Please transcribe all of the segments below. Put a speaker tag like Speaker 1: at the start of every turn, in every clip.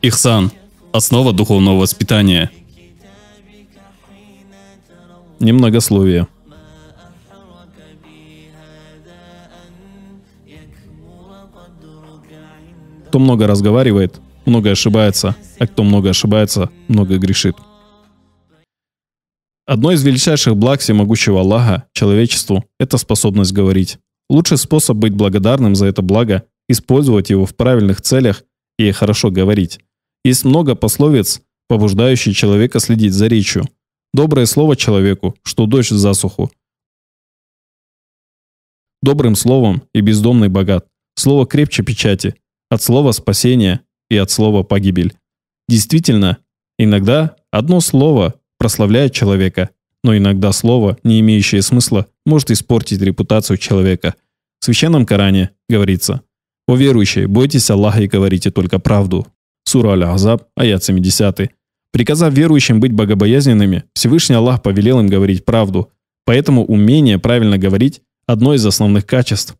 Speaker 1: Ихсан. Основа духовного воспитания. Немногословие. Кто много разговаривает, много ошибается, а кто много ошибается, много грешит. Одно из величайших благ всемогущего Аллаха человечеству – это способность говорить. Лучший способ быть благодарным за это благо – использовать его в правильных целях и хорошо говорить. Есть много пословиц, побуждающих человека следить за речью. Доброе слово человеку, что дождь в засуху. Добрым словом и бездомный богат. Слово крепче печати. От слова спасение и от слова погибель. Действительно, иногда одно слово прославляет человека, но иногда слово, не имеющее смысла, может испортить репутацию человека. В Священном Коране говорится «О верующие, бойтесь Аллаха и говорите только правду, Сура Аль-Азаб, аят 70. Приказав верующим быть богобоязненными, Всевышний Аллах повелел им говорить правду. Поэтому умение правильно говорить – одно из основных качеств,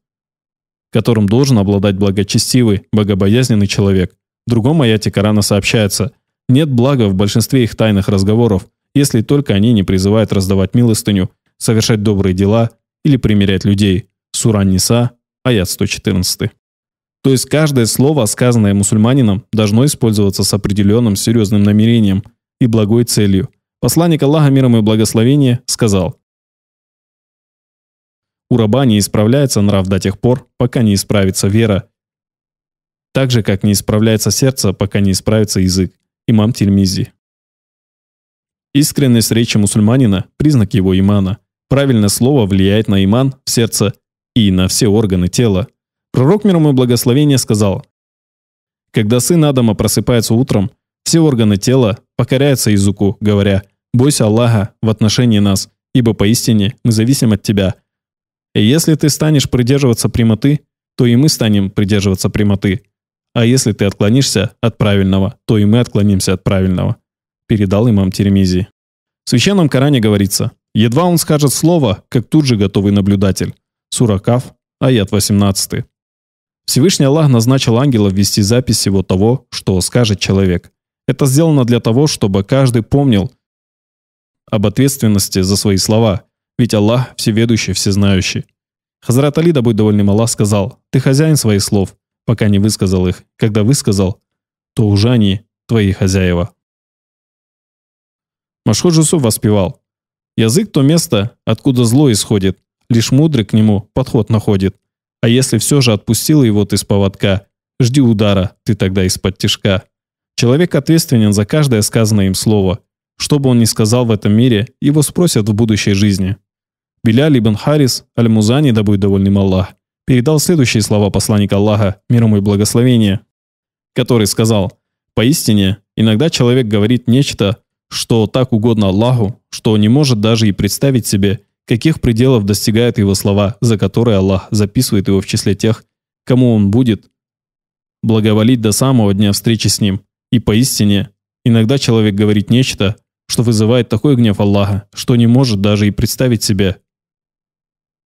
Speaker 1: которым должен обладать благочестивый, богобоязненный человек. В другом аяте Корана сообщается «Нет блага в большинстве их тайных разговоров, если только они не призывают раздавать милостыню, совершать добрые дела или примирять людей». Сура Ниса, аят 114. То есть каждое слово, сказанное мусульманином, должно использоваться с определенным серьезным намерением и благой целью. Посланник Аллаха миром и благословение сказал, «У раба не исправляется нрав до тех пор, пока не исправится вера, так же, как не исправляется сердце, пока не исправится язык». Имам Тильмизи. Искренность речи мусульманина – признак его имана. Правильное слово влияет на иман в сердце и на все органы тела. Пророк мир ему и благословение сказал, «Когда сын Адама просыпается утром, все органы тела покоряются языку, говоря, «Бойся Аллаха в отношении нас, ибо поистине мы зависим от тебя». И если ты станешь придерживаться прямоты, то и мы станем придерживаться прямоты. А если ты отклонишься от правильного, то и мы отклонимся от правильного», передал имам Теремизи. В священном Коране говорится, едва он скажет слово, как тут же готовый наблюдатель. Сура Каф, аят 18. Всевышний Аллах назначил ангелов вести запись всего того, что скажет человек. Это сделано для того, чтобы каждый помнил об ответственности за свои слова, ведь Аллах всеведущий, всезнающий. Хазрат Али, да будь довольным Аллах, сказал, «Ты хозяин своих слов, пока не высказал их. Когда высказал, то уже они твои хозяева». Машхуд Жусуф воспевал, «Язык – то место, откуда зло исходит, лишь мудрый к нему подход находит». А если все же отпустила его ты с поводка, жди удара, ты тогда из-под тишка. Человек ответственен за каждое сказанное им слово. Что бы он ни сказал в этом мире, его спросят в будущей жизни. Беляль ибн Харис, Аль-Музани, да будет довольным Аллах, передал следующие слова посланника Аллаха, миром и благословение, который сказал «Поистине, иногда человек говорит нечто, что так угодно Аллаху, что не может даже и представить себе, Каких пределов достигают его слова, за которые Аллах записывает его в числе тех, кому он будет благоволить до самого дня встречи с ним. И поистине, иногда человек говорит нечто, что вызывает такой гнев Аллаха, что не может даже и представить себе.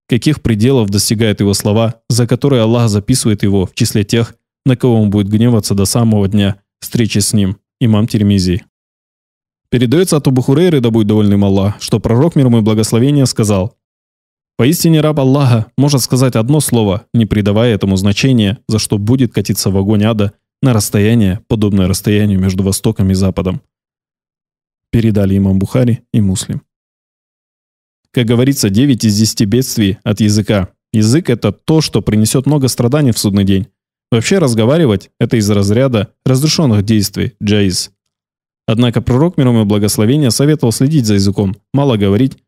Speaker 1: Каких пределов достигают его слова, за которые Аллах записывает его в числе тех, на кого он будет гневаться до самого дня встречи с ним, имам Термизи. Передается от Убухурейры, да будет довольным Аллах, что пророк мир ему и благословение сказал. Поистине раб Аллаха может сказать одно слово, не придавая этому значения, за что будет катиться в огонь ада на расстояние, подобное расстоянию между Востоком и Западом. Передали имам Бухари и Муслим. Как говорится, 9 из 10 бедствий от языка. Язык – это то, что принесет много страданий в судный день. Вообще разговаривать – это из разряда разрешенных действий, джейз – Однако пророк миром и благословения советовал следить за языком, мало говорить,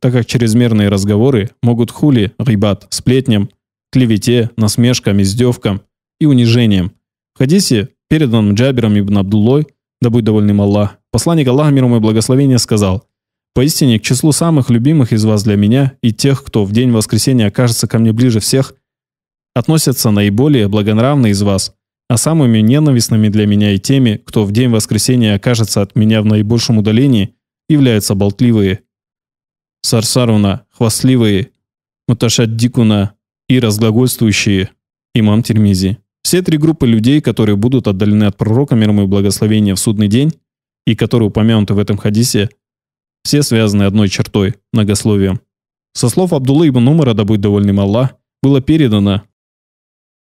Speaker 1: так как чрезмерные разговоры могут хули, рибат, сплетням, клевете, насмешкам, издевкам и унижением. В хадисе, переданном Джабером ибн Абдуллой, да будет довольным Аллах, посланник Аллаха миром и благословения сказал, «Поистине, к числу самых любимых из вас для меня и тех, кто в день воскресения окажется ко мне ближе всех, относятся наиболее благонравные из вас, а самыми ненавистными для меня и теми, кто в день воскресения окажется от меня в наибольшем удалении, являются болтливые. Сарсаруна, хвастливые, Муташат Дикуна и разглагольствующие, имам Термизи. Все три группы людей, которые будут отдалены от пророка миром и благословения в судный день, и которые упомянуты в этом хадисе, все связаны одной чертой – многословием. Со слов Абдулла ибн Умара, да будет довольным Аллах, было передано,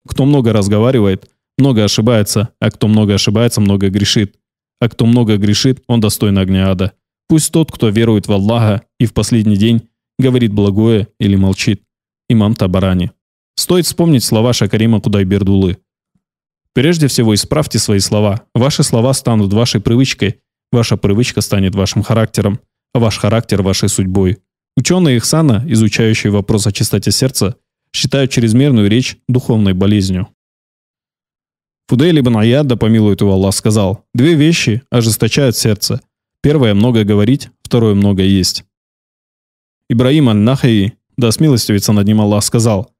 Speaker 1: кто много разговаривает – много ошибается, а кто много ошибается, много грешит. А кто много грешит, он достоин огня ада. Пусть тот, кто верует в Аллаха и в последний день, говорит благое или молчит. Имам Табарани. Стоит вспомнить слова Шакарима Кудайбердулы. Прежде всего исправьте свои слова. Ваши слова станут вашей привычкой, ваша привычка станет вашим характером, а ваш характер – вашей судьбой. Ученые Ихсана, изучающие вопрос о чистоте сердца, считают чрезмерную речь духовной болезнью. Фудель ибн Аяд, да помилует его Аллах, сказал, «Две вещи ожесточают сердце. Первое – много говорить, второе – много есть». Ибраим аль-Нахаи, да смилостивится над ним Аллах, сказал,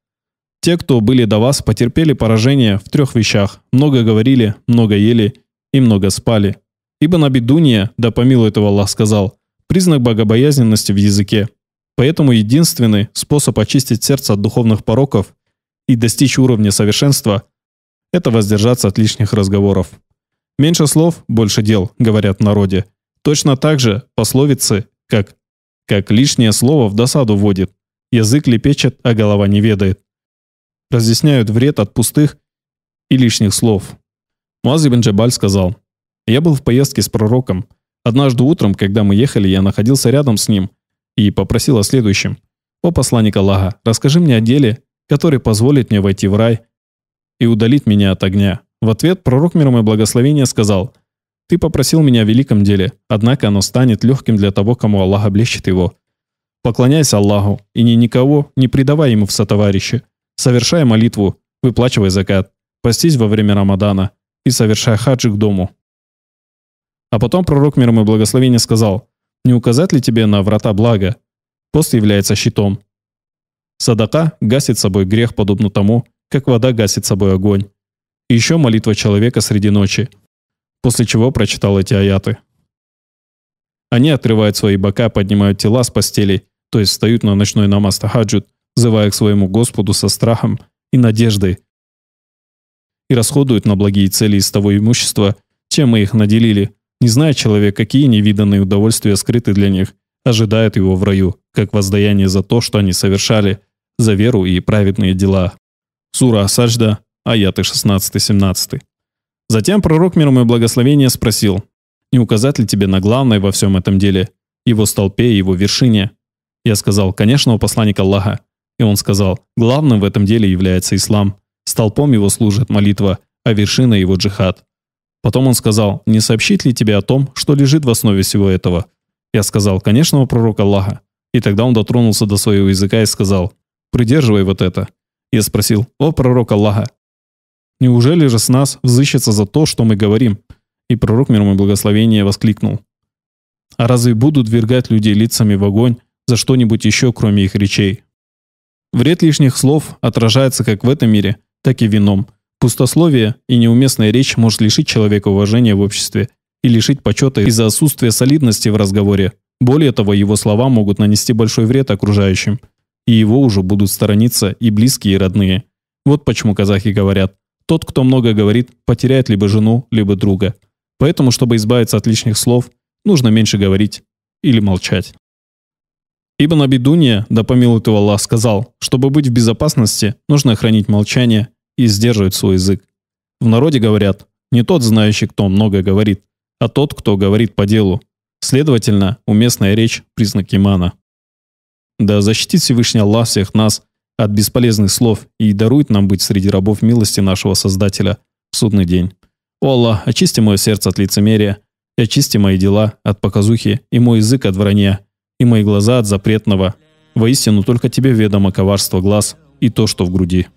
Speaker 1: «Те, кто были до вас, потерпели поражение в трех вещах. Много говорили, много ели и много спали». Ибн Абидуния, да помилует его Аллах, сказал, «Признак богобоязненности в языке». Поэтому единственный способ очистить сердце от духовных пороков и достичь уровня совершенства это воздержаться от лишних разговоров. Меньше слов, больше дел, говорят в народе. Точно так же пословицы, как «как лишнее слово в досаду вводит», «язык лепечет, а голова не ведает», разъясняют вред от пустых и лишних слов. Муаз ибн Джабаль сказал, «Я был в поездке с пророком. Однажды утром, когда мы ехали, я находился рядом с ним и попросил о следующем. «О посланник Аллаха, расскажи мне о деле, который позволит мне войти в рай и удалить меня от огня. В ответ пророк миром и благословение сказал, «Ты попросил меня о великом деле, однако оно станет легким для того, кому Аллах облегчит его. Поклоняйся Аллаху и ни никого не предавай ему в сотоварищи. Совершай молитву, выплачивай закат, постись во время Рамадана и совершай хаджи к дому». А потом пророк миром и благословение сказал, «Не указать ли тебе на врата блага? Пост является щитом». Садака гасит собой грех, подобно тому, как вода гасит собой огонь. И еще молитва человека среди ночи. После чего прочитал эти аяты. Они отрывают свои бока, поднимают тела с постелей, то есть встают на ночной намаз тахаджуд, взывая к своему Господу со страхом и надеждой, и расходуют на благие цели из того имущества, чем мы их наделили, не зная человек, какие невиданные удовольствия скрыты для них, ожидают его в раю, как воздаяние за то, что они совершали, за веру и праведные дела. Сура Сажда, аяты 16-17. Затем пророк миром и благословение спросил, «Не указать ли тебе на главное во всем этом деле, его столпе и его вершине?» Я сказал, «Конечно, у посланника Аллаха». И он сказал, «Главным в этом деле является ислам. Столпом его служит молитва, а вершина его джихад». Потом он сказал, «Не сообщить ли тебе о том, что лежит в основе всего этого?» Я сказал, «Конечно, у пророка Аллаха». И тогда он дотронулся до своего языка и сказал, «Придерживай вот это». Я спросил, о пророк Аллаха, неужели же с нас взыщется за то, что мы говорим? И пророк, мир ему благословение, воскликнул. А разве будут вергать людей лицами в огонь за что-нибудь еще, кроме их речей? Вред лишних слов отражается как в этом мире, так и вином. Пустословие и неуместная речь может лишить человека уважения в обществе и лишить почета из-за отсутствия солидности в разговоре. Более того, его слова могут нанести большой вред окружающим – и его уже будут сторониться и близкие, и родные. Вот почему казахи говорят, тот, кто много говорит, потеряет либо жену, либо друга. Поэтому, чтобы избавиться от лишних слов, нужно меньше говорить или молчать. Ибн Абидуния, да помилует его Аллах, сказал, чтобы быть в безопасности, нужно хранить молчание и сдерживать свой язык. В народе говорят, не тот знающий, кто много говорит, а тот, кто говорит по делу. Следовательно, уместная речь – признак имана. Да защитит Всевышний Аллах всех нас от бесполезных слов и дарует нам быть среди рабов милости нашего Создателя в судный день. О Аллах, очисти мое сердце от лицемерия, и очисти мои дела от показухи, и мой язык от вранья, и мои глаза от запретного. Воистину, только тебе ведомо коварство глаз и то, что в груди».